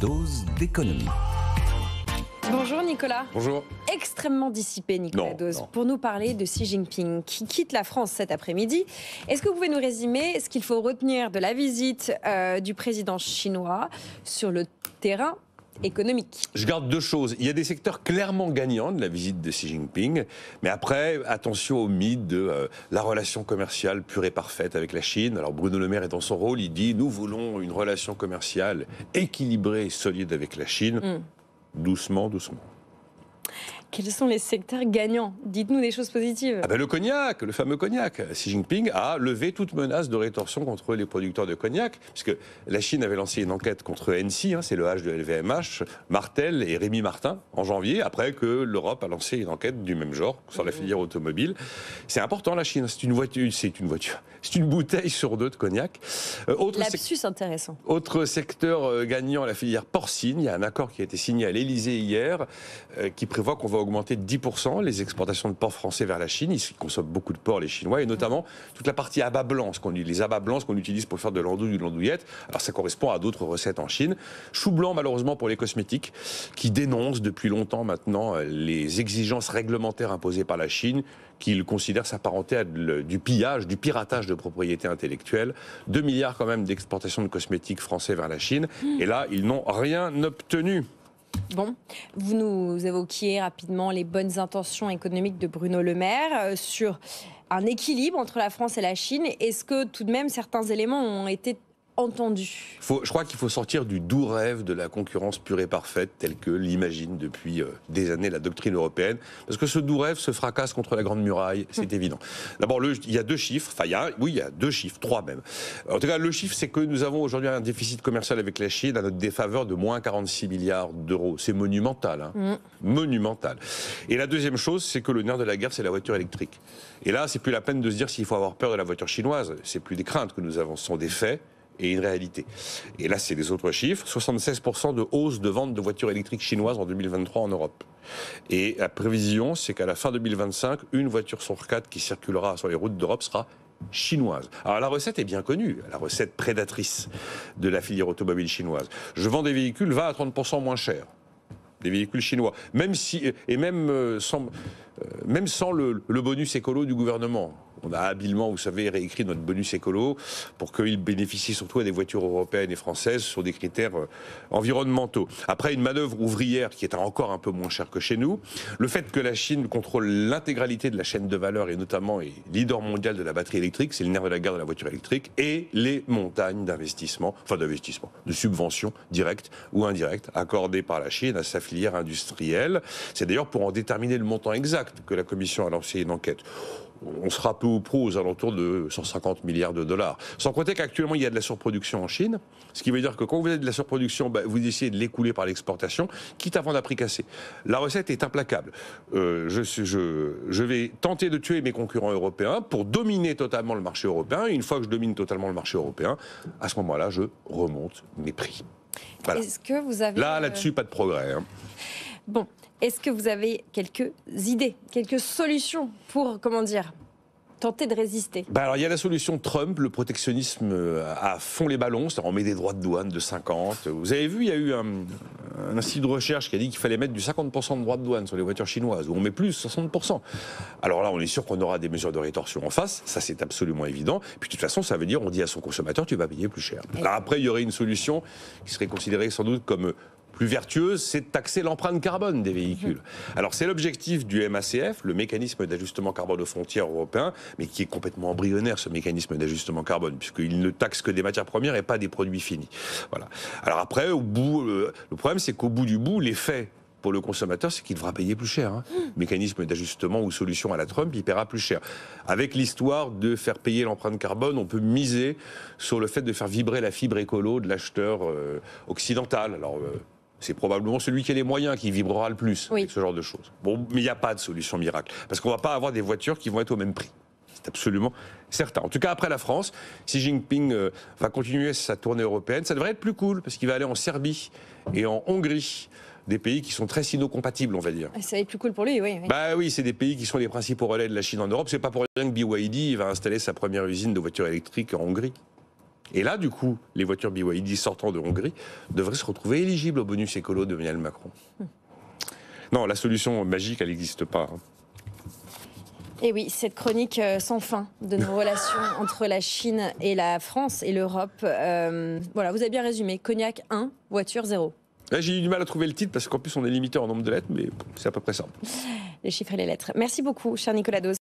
dose d'économie. Bonjour Nicolas. Bonjour. Extrêmement dissipé Nicolas Dose pour nous parler de Xi Jinping qui quitte la France cet après-midi. Est-ce que vous pouvez nous résumer ce qu'il faut retenir de la visite euh, du président chinois sur le terrain économique. Je garde deux choses. Il y a des secteurs clairement gagnants de la visite de Xi Jinping, mais après, attention au mythe de euh, la relation commerciale pure et parfaite avec la Chine. Alors Bruno Le Maire est dans son rôle, il dit nous voulons une relation commerciale équilibrée et solide avec la Chine. Mm. Doucement, doucement. Quels sont les secteurs gagnants Dites-nous des choses positives. Ah ben, le cognac, le fameux cognac. Xi Jinping a levé toute menace de rétorsion contre les producteurs de cognac, puisque la Chine avait lancé une enquête contre NC, hein, c'est le H de LVMH, Martel et Rémi Martin en janvier, après que l'Europe a lancé une enquête du même genre sur la filière automobile. C'est important la Chine, c'est une voiture, c'est une voiture, c'est une bouteille sur deux de cognac. Euh, autre intéressant. Autre secteur euh, gagnant, la filière porcine. Il y a un accord qui a été signé à l'Elysée hier euh, qui prévoit voit qu'on va augmenter de 10% les exportations de porc français vers la Chine. Ils consomment beaucoup de porc, les Chinois, et notamment toute la partie abat-blanc, les abats blancs qu'on utilise pour faire de l'andouille ou de l'andouillette. Alors ça correspond à d'autres recettes en Chine. Chou blanc, malheureusement, pour les cosmétiques, qui dénoncent depuis longtemps maintenant euh, les exigences réglementaires imposées par la Chine, qu'ils considèrent s'apparenter à du pillage, du piratage de propriété intellectuelle. 2 milliards quand même d'exportations de cosmétiques français vers la Chine. Mmh. Et là, ils n'ont rien obtenu. Bon, vous nous évoquiez rapidement les bonnes intentions économiques de Bruno Le Maire euh, sur un équilibre entre la France et la Chine. Est-ce que tout de même certains éléments ont été entendu. Faut, je crois qu'il faut sortir du doux rêve de la concurrence pure et parfaite telle que l'imagine depuis euh, des années la doctrine européenne, parce que ce doux rêve se fracasse contre la Grande Muraille, c'est hmm. évident. D'abord, il y a deux chiffres, enfin, il y a, oui, il y a deux chiffres, trois même. En tout cas, le chiffre, c'est que nous avons aujourd'hui un déficit commercial avec la Chine à notre défaveur de moins 46 milliards d'euros. C'est monumental, hein. Hmm. monumental. Et la deuxième chose, c'est que le nerf de la guerre, c'est la voiture électrique. Et là, c'est plus la peine de se dire s'il faut avoir peur de la voiture chinoise. C'est plus des craintes que nous avons, ce sont des faits et une réalité. Et là, c'est des autres chiffres. 76% de hausse de vente de voitures électriques chinoises en 2023 en Europe. Et la prévision, c'est qu'à la fin 2025, une voiture sur quatre qui circulera sur les routes d'Europe sera chinoise. Alors la recette est bien connue, la recette prédatrice de la filière automobile chinoise. Je vends des véhicules 20 à 30% moins chers des véhicules chinois, même si et même euh, sans, euh, même sans le, le bonus écolo du gouvernement. On a habilement, vous savez, réécrit notre bonus écolo pour qu'il bénéficie surtout à des voitures européennes et françaises sur des critères euh, environnementaux. Après, une manœuvre ouvrière qui est encore un peu moins chère que chez nous. Le fait que la Chine contrôle l'intégralité de la chaîne de valeur et notamment est leader mondial de la batterie électrique, c'est le nerf de la guerre de la voiture électrique, et les montagnes d'investissement, enfin d'investissement, de subventions directes ou indirectes accordées par la Chine à sa filière industrielle. C'est d'ailleurs pour en déterminer le montant exact que la Commission a lancé une enquête on sera peu ou prou aux alentours de 150 milliards de dollars. Sans compter qu'actuellement, il y a de la surproduction en Chine, ce qui veut dire que quand vous avez de la surproduction, ben, vous essayez de l'écouler par l'exportation, quitte avant vendre prix cassé. La recette est implacable. Euh, je, vais tenter de tuer mes concurrents européens pour dominer totalement le marché européen. une fois que je domine totalement le marché européen, à ce moment-là, je remonte mes prix. que vous avez... Là, là-dessus, pas de progrès. Hein. Bon, est-ce que vous avez quelques idées, quelques solutions pour, comment dire, tenter de résister bah alors, Il y a la solution Trump, le protectionnisme euh, à fond les ballons, cest à on met des droits de douane de 50. Vous avez vu, il y a eu un, un institut de recherche qui a dit qu'il fallait mettre du 50% de droits de douane sur les voitures chinoises, où on met plus, 60%. Alors là, on est sûr qu'on aura des mesures de rétorsion en face, ça c'est absolument évident. Puis de toute façon, ça veut dire on dit à son consommateur, tu vas payer plus cher. après, il y aurait une solution qui serait considérée sans doute comme plus vertueuse, c'est de taxer l'empreinte carbone des véhicules. Mmh. Alors c'est l'objectif du MACF, le mécanisme d'ajustement carbone aux frontières européen, mais qui est complètement embryonnaire ce mécanisme d'ajustement carbone, puisqu'il ne taxe que des matières premières et pas des produits finis. Voilà. Alors après, au bout, euh, le, problème c'est qu'au bout du bout, l'effet pour le consommateur, c'est qu'il devra payer plus cher. Hein. Mmh. Mécanisme d'ajustement ou solution à la Trump, il paiera plus cher. Avec l'histoire de faire payer l'empreinte carbone, on peut miser sur le fait de faire vibrer la fibre écolo de l'acheteur euh, occidental. Alors, euh, c'est probablement celui qui a les moyens qui vibrera le plus avec ce genre de choses. Bon, mais il n'y a pas de solution miracle. Parce qu'on ne va pas avoir des voitures qui vont être au même prix. C'est absolument certain. En tout cas, après la France, si Jinping euh, va continuer sa tournée européenne, ça devrait être plus cool, parce qu'il va aller en Serbie et en Hongrie des pays qui sont très sino-compatibles, on va dire. Ah, ça va être plus cool pour lui, oui. oui. Bah oui, c'est des pays qui sont les principaux relais de la Chine en Europe. C'est pas pour rien que BYD va installer sa première usine de voitures électriques en Hongrie. Et là, du coup, les voitures BYD sortant de Hongrie devraient se retrouver éligibles au bonus écolo de Emmanuel Macron. Non, la solution magique, elle n'existe pas. Et hein. eh oui, cette chronique euh, sans fin de nos relations entre la Chine et la France et l'Europe. Euh, voilà, vous avez bien résumé. Cognac 1, voiture 0. Là, j'ai eu du mal à trouver le titre parce qu'en plus, on est limité en nombre de lettres, mais c'est à peu près ça. Les chiffres et les lettres. Merci beaucoup, cher Nicolas Dose.